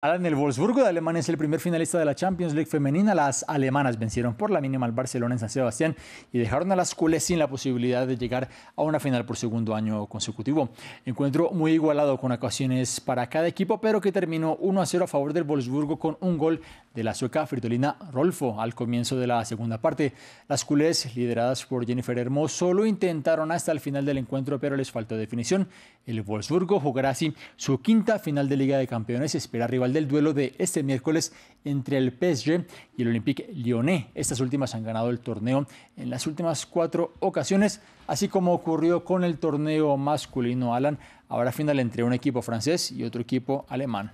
Alan, en el Wolfsburgo de Alemania es el primer finalista de la Champions League femenina. Las alemanas vencieron por la mínima al Barcelona en San Sebastián y dejaron a las culés sin la posibilidad de llegar a una final por segundo año consecutivo. Encuentro muy igualado con ocasiones para cada equipo, pero que terminó 1 a 0 a favor del Wolfsburgo con un gol de la sueca Fritolina Rolfo al comienzo de la segunda parte. Las culés, lideradas por Jennifer Hermoso, solo intentaron hasta el final del encuentro, pero les faltó definición. El Wolfsburgo jugará así su quinta final de Liga de Campeones espera rival del duelo de este miércoles entre el PSG y el Olympique Lyonnais. Estas últimas han ganado el torneo en las últimas cuatro ocasiones, así como ocurrió con el torneo masculino Alan. ahora final entre un equipo francés y otro equipo alemán.